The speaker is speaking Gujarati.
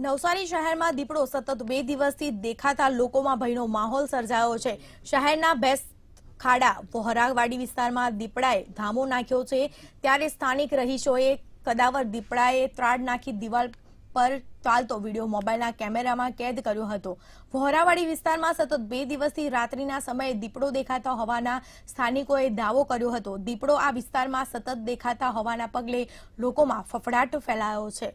નવસારી શહેરમાં દીપડો સતત બે દિવસથી દેખાતા લોકોમાં ભયનો માહોલ સર્જાયો છે શહેરના બેસ્ટ ખાડા વોહરાવાડી વિસ્તારમાં દીપડાએ ધામો નાખ્યો છે ત્યારે સ્થાનિક રહીશોએ કદાવર દીપડાએ ત્રાડ નાખી દિવાલ પર ચાલતો વિડીયો મોબાઈલના કેમેરામાં કેદ કર્યો હતો વોહરાવાડી વિસ્તારમાં સતત બે દિવસથી રાત્રિના સમયે દીપડો દેખાતા હોવાના સ્થાનિકોએ દાવો કર્યો હતો દીપડો આ વિસ્તારમાં સતત દેખાતા હોવાના પગલે લોકોમાં ફફડાટ ફેલાયો છે